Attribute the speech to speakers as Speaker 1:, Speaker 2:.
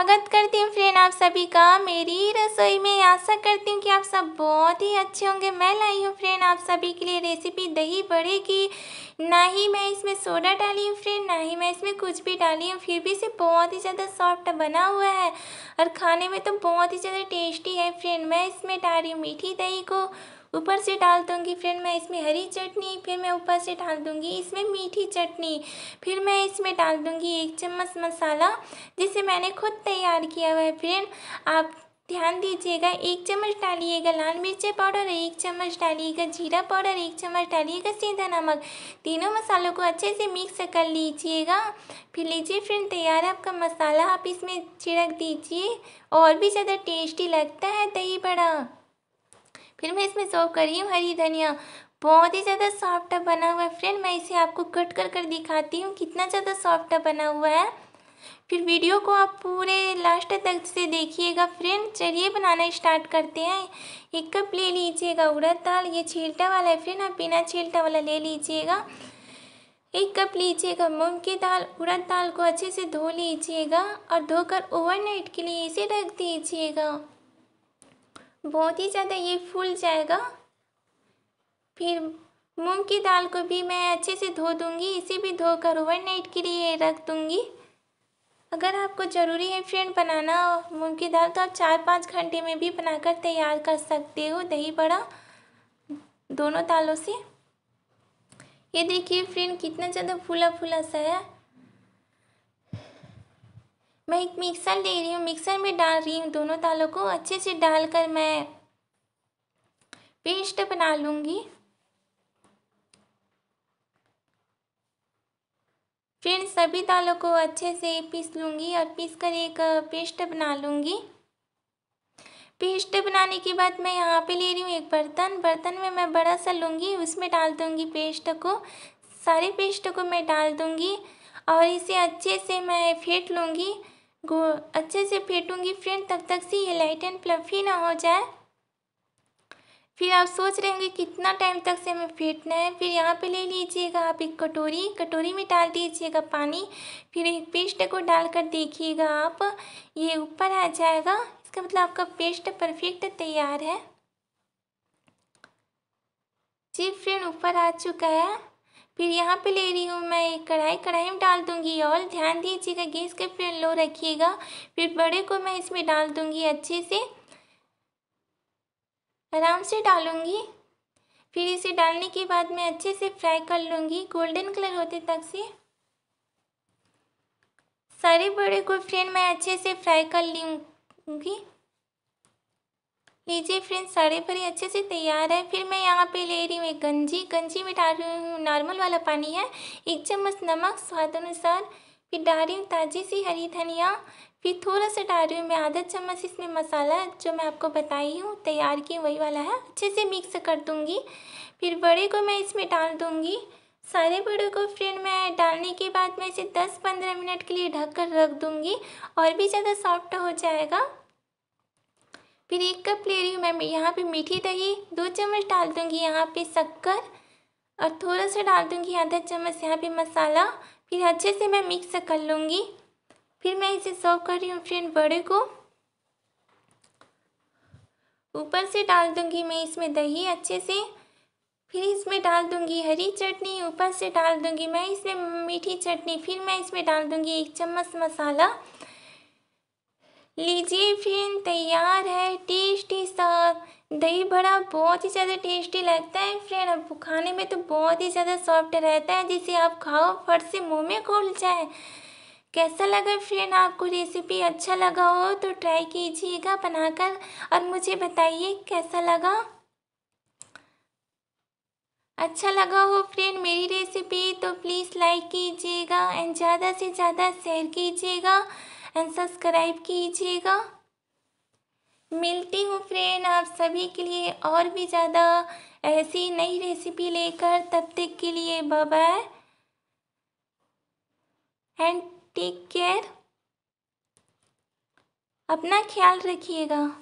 Speaker 1: स्वागत करती हूँ फ्रेंड आप सभी का मेरी रसोई में आशा करती हूँ कि आप सब बहुत ही अच्छे होंगे मैं लाई हूँ फ्रेंड आप सभी के लिए रेसिपी दही बड़े की ना ही मैं इसमें सोडा डाली हूँ फ्रेंड ना ही मैं इसमें कुछ भी डाली हूँ फिर भी इसे बहुत ही ज़्यादा सॉफ्ट बना हुआ है और खाने में तो बहुत ही ज़्यादा टेस्टी है फ्रेंड मैं इसमें डाल रही हूँ मीठी दही को ऊपर से डाल दूँगी फ्रेंड मैं इसमें हरी चटनी फिर मैं ऊपर से डाल दूँगी इसमें मीठी चटनी फिर मैं इसमें डाल दूँगी एक चम्मच मसाला जिसे मैंने खुद तैयार किया हुआ है फ्रेंड आप ध्यान दीजिएगा एक चम्मच डालिएगा लाल मिर्ची पाउडर एक चम्मच डालिएगा जीरा पाउडर एक चम्मच डालिएगा सीधा नमक तीनों मसालों को अच्छे से मिक्स कर लीजिएगा फिर लीजिए फ्रेंड तैयार है आपका मसाला आप इसमें छिड़क दीजिए और भी ज़्यादा टेस्टी लगता है दही बड़ा फिर मैं इसमें सर्व कर रही हूँ हरी धनिया बहुत ही ज़्यादा सॉफ्ट बना हुआ है फ्रेंड मैं इसे आपको कट कर कर दिखाती हूँ कितना ज़्यादा सॉफ्ट बना हुआ है फिर वीडियो को आप पूरे लास्ट तक से देखिएगा फ्रेंड चलिए बनाना स्टार्ट करते हैं एक कप ले लीजिएगा उड़द दाल ये छिलटा वाला है फ्रेंड आप बिना छिलटा वाला ले लीजिएगा एक कप लीजिएगा मूंग की दाल उड़द दाल को अच्छे से धो लीजिएगा और धोकर ओवरनाइट के लिए इसे रख दीजिएगा बहुत ही ज़्यादा ये फूल जाएगा फिर मूंग की दाल को भी मैं अच्छे से धो दूंगी इसे भी धोकर ओवरनाइट के लिए रख दूंगी अगर आपको ज़रूरी है फ्रेंड बनाना मूंग की दाल तो आप चार पाँच घंटे में भी बनाकर तैयार कर सकते हो दही बड़ा दोनों दालों से ये देखिए फ्रेंड कितना ज़्यादा फूला फूला सा है मैं एक मिक्सर ले रही हूँ मिक्सर में डाल रही हूँ दोनों दालों को अच्छे से डालकर मैं पेस्ट बना लूँगी फिर सभी दालों को अच्छे से पीस लूँगी और पीस कर एक पेस्ट बना लूँगी पेस्ट बनाने के बाद मैं यहाँ पे ले रही हूँ एक बर्तन बर्तन में मैं बड़ा सा लूँगी उसमें डाल दूँगी पेस्ट को सारे पेस्ट को मैं डाल दूँगी और इसे अच्छे से मैं फेंट लूँगी गो अच्छे से फेटूंगी फ्रेंड तब तक से ये लाइट एंड प्लफी ना हो जाए फिर आप सोच रहे होंगे कितना टाइम तक से हमें फेंटना है फिर यहाँ पे ले लीजिएगा आप एक कटोरी कटोरी में डाल दीजिएगा पानी फिर एक पेस्ट को डालकर देखिएगा आप ये ऊपर आ जाएगा इसका मतलब आपका पेस्ट परफेक्ट तैयार है जी फ्रेंड ऊपर आ चुका है फिर यहाँ पे ले रही हूँ मैं एक कढ़ाई कढ़ाई में डाल दूँगी और ध्यान दीजिएगा गैस का फ्लेम लो रखिएगा फिर बड़े को मैं इसमें डाल दूँगी अच्छे से आराम से डालूँगी फिर इसे डालने के बाद मैं अच्छे से फ्राई कर लूँगी गोल्डन कलर होते तक से सारे बड़े को फ्रेंड मैं अच्छे से फ्राई कर लूँगी लीजिए फ्रेंड्स सारे भरी अच्छे से तैयार है फिर मैं यहाँ पे ले रही हूँ एक गंजी गंजी में डाल रही हूँ नॉर्मल वाला पानी है एक चम्मच नमक स्वाद अनुसार फिर डाल रही हूँ ताज़ी सी हरी धनिया फिर थोड़ा सा डाल रही हूँ मैं आधा चम्मच इसमें मसाला जो मैं आपको बताई हूँ तैयार की वही वाला है अच्छे से मिक्स कर दूँगी फिर बड़े को मैं इसमें डाल दूँगी सारे बड़े को फ्रेंड मैं डालने के बाद मैं इसे दस पंद्रह मिनट के लिए ढक कर रख दूँगी और भी ज़्यादा सॉफ्ट हो जाएगा फिर एक कप ले रही हूँ मैं यहाँ पे मीठी दही दो चम्मच डाल दूँगी यहाँ पे शक्कर और थोड़ा सा डाल दूँगी आधा चम्मच यहाँ पे मसाला फिर अच्छे से मैं मिक्स कर लूँगी फिर मैं इसे सर्व कर रही हूँ फ्रेंड बड़े को ऊपर से डाल दूँगी मैं इसमें दही अच्छे से फिर इसमें डाल दूँगी हरी चटनी ऊपर से डाल दूँगी मैं इसमें मीठी चटनी फिर मैं इसमें डाल दूँगी एक चम्मच मसाला लीजिए फ्रेंड तैयार है दही बड़ा बहुत ही ज़्यादा टेस्टी लगता है फ्रेंड अब खाने में तो बहुत ही ज़्यादा सॉफ्ट रहता है जिसे आप खाओ फट से मुँह में खोल जाए कैसा लगा फ्रेंड आपको रेसिपी अच्छा लगा हो तो ट्राई कीजिएगा बनाकर और मुझे बताइए कैसा लगा अच्छा लगा हो फ्रेंड मेरी रेसिपी तो प्लीज़ लाइक कीजिएगा एंड ज़्यादा से ज़्यादा शेयर कीजिएगा एंड सब्सक्राइब कीजिएगा मिलती हूँ फ्रेंड आप सभी के लिए और भी ज़्यादा ऐसी नई रेसिपी लेकर तब तक के लिए बाय एंड टेक केयर अपना ख्याल रखिएगा